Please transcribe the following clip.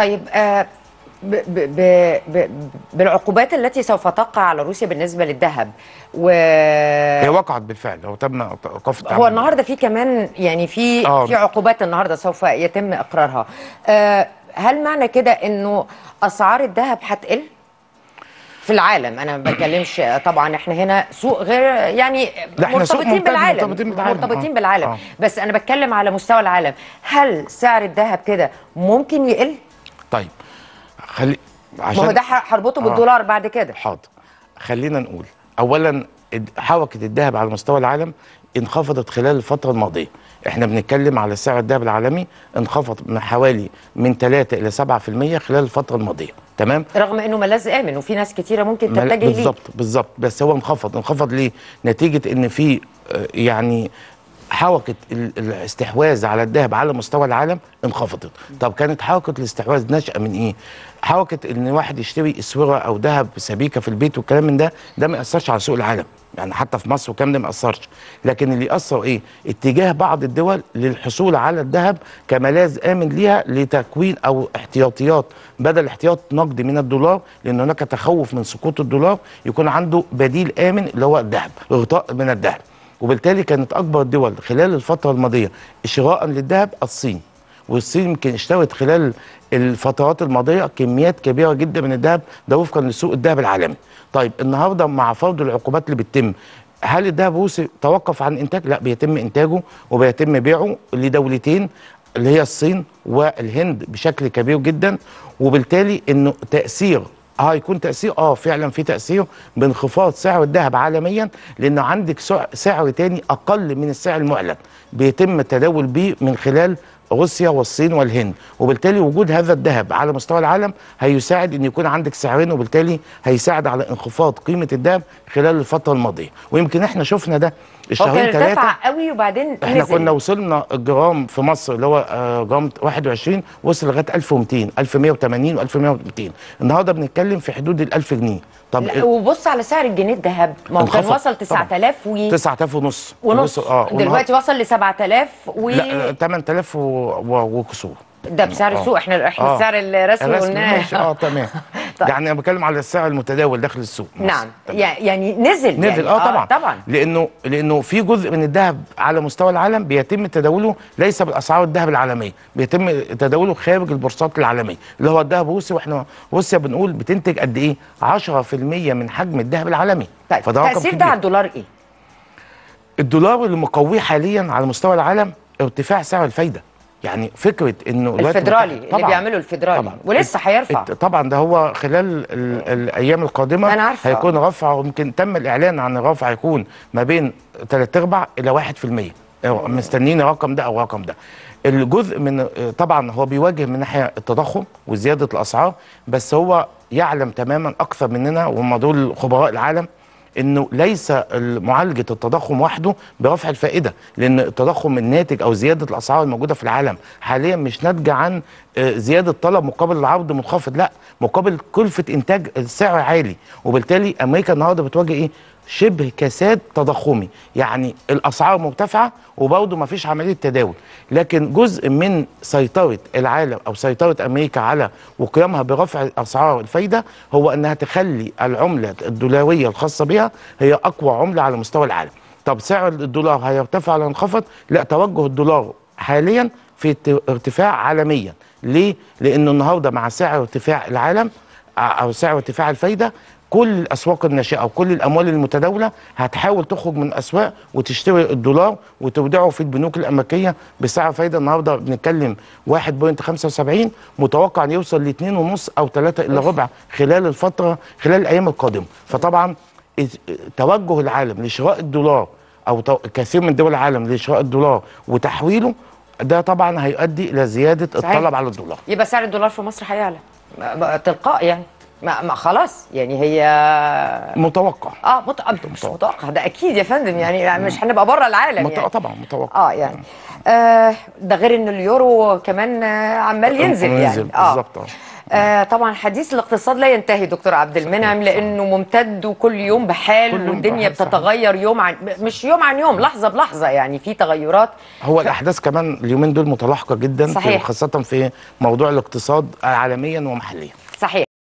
طيب آه، ب ب ب بالعقوبات التي سوف تقع على روسيا بالنسبه للذهب و هي وقعت بالفعل هو تم وقف هو النهارده في كمان يعني في آه. في عقوبات النهارده سوف يتم اقرارها آه، هل معنى كده انه اسعار الذهب هتقل في العالم انا ما بتكلمش آه، طبعا احنا هنا سوق غير يعني مرتبطين بالعالم مرتبطين بالعالم, مرتبطين بالعالم. آه. بس انا بتكلم على مستوى العالم هل سعر الذهب كده ممكن يقل طيب خلي عشان ما هو ده هربطه آه. بالدولار بعد كده حاضر خلينا نقول اولا حوكه الذهب على مستوى العالم انخفضت خلال الفتره الماضيه احنا بنتكلم على سعر الذهب العالمي انخفض من حوالي من 3 الى 7% خلال الفتره الماضيه تمام رغم انه ملاذ امن وفي ناس كتيره ممكن تتجه ليه بالظبط بالظبط بس هو انخفض انخفض ليه نتيجه ان في آه، يعني حوكة الاستحواذ على الذهب على مستوى العالم انخفضت طب كانت حوكة الاستحواذ ناشئة من ايه حوكة ان واحد يشتري اسوره او ذهب سبيكه في البيت والكلام من ده ده ما ياثرش على سوق العالم يعني حتى في مصر والكلام ده ما ياثرش لكن اللي ياثر ايه اتجاه بعض الدول للحصول على الذهب كملاذ امن ليها لتكوين او احتياطيات بدل احتياط نقدي من الدولار لان هناك تخوف من سقوط الدولار يكون عنده بديل امن اللي هو الذهب غطاء من الذهب وبالتالي كانت اكبر دول خلال الفتره الماضيه شراء للذهب الصين والصين يمكن اشترت خلال الفترات الماضيه كميات كبيره جدا من الذهب ده وفقا لسوق الذهب العالمي. طيب النهارده مع فرض العقوبات اللي بتتم هل الذهب الروسي توقف عن انتاج؟ لا بيتم انتاجه وبيتم بيعه لدولتين اللي هي الصين والهند بشكل كبير جدا وبالتالي انه تاثير اه يكون تاثير اه فعلا في تاثير بانخفاض سعر الذهب عالميا لانه عندك سعر تاني اقل من السعر المعلن بيتم التداول بيه من خلال روسيا والصين والهند وبالتالي وجود هذا الذهب على مستوى العالم هيساعد ان يكون عندك سعرين وبالتالي هيساعد على انخفاض قيمه الذهب خلال الفتره الماضيه ويمكن احنا شفنا ده الشهرين ثلاثه ارتفع قوي وبعدين احنا نزل. كنا وصلنا الجرام في مصر اللي هو آه، جرام 21 وصل لغايه 1200 1180 و1100 النهارده بنتكلم في حدود ال 1000 جنيه طب لا وبص على سعر الجنيه الذهب ما هو كان وصل 9000 و 9000 ونص ونص اه دلوقتي وصل ل 7000 و لا 8000 آه، و وكسور ده بسعر آه. السوق احنا احنا آه. السعر الرسمي قلناه اه تمام طيب. يعني انا بتكلم على السعر المتداول داخل السوق نعم طبعًا. يعني نزل نزل يعني. آه،, اه طبعا طبعا لانه لانه في جزء من الذهب على مستوى العالم بيتم تداوله ليس بالاسعار الذهب العالميه بيتم تداوله خارج البورصات العالميه اللي هو الذهب الروسي واحنا روسيا بنقول بتنتج قد ايه 10% من حجم الذهب العالمي طيب فده رقم تاثير ده على الدولار ايه الدولار اللي مقويه حاليا على مستوى العالم ارتفاع سعر الفايده يعني فكره انه الفدرالي مت... اللي بيعمله الفدرالي طبعًا ولسه هيرفع طبعا ده هو خلال الايام القادمه أنا عارفة. هيكون رفع ويمكن تم الاعلان عن الرفع هيكون ما بين ثلاث ارباع الى 1% مستنيين الرقم ده او الرقم ده الجزء من طبعا هو بيواجه من ناحيه التضخم وزياده الاسعار بس هو يعلم تماما اكثر مننا وهم دول خبراء العالم انه ليس معالجه التضخم وحده برفع الفائده لان التضخم الناتج او زياده الاسعار الموجوده في العالم حاليا مش ناتجه عن آه، زياده طلب مقابل العرض منخفض لا مقابل كلفه انتاج السعر عالي وبالتالي امريكا النهارده بتواجه ايه شبه كساد تضخمي يعني الاسعار مرتفعه وبرضه ما فيش عمليه تداول لكن جزء من سيطره العالم او سيطره امريكا على وقيامها برفع اسعار الفايده هو انها تخلي العمله الدولاريه الخاصه بها هي اقوى عمله على مستوى العالم طب سعر الدولار هيرتفع ولا ينخفض لا توجه الدولار حاليا في ارتفاع عالميا ليه لانه النهارده مع سعر ارتفاع العالم او سعر ارتفاع الفايده كل الاسواق الناشئه وكل الاموال المتداوله هتحاول تخرج من الاسواق وتشتري الدولار وتودعه في البنوك الامريكيه بسعر فايده النهارده بنتكلم 1.75 متوقع ان يوصل ل 2.5 او 3 الا ربع خلال الفتره خلال الايام القادمه فطبعا توجه العالم لشراء الدولار او كثير من دول العالم لشراء الدولار وتحويله ده طبعا هيؤدي الى زياده الطلب على الدولار يبقى سعر الدولار في مصر هيعلى تلقائي يعني ما, ما خلاص يعني هي متوقع اه مت... آه، مش متوقع. متوقع ده اكيد يا فندم يعني مش هنبقى بره العالم مت... يعني طبعا متوقع اه يعني آه ده غير ان اليورو كمان عمال ينزل يعني اه بالظبط آه. آه طبعا حديث الاقتصاد لا ينتهي دكتور عبد المنعم لانه ممتد وكل يوم بحال والدنيا بتتغير يوم عن مش يوم عن يوم لحظه بلحظه يعني في تغيرات هو ف... الاحداث كمان اليومين دول متلاحقه جدا صحيح. في خاصه في موضوع الاقتصاد عالميا ومحليا صحيح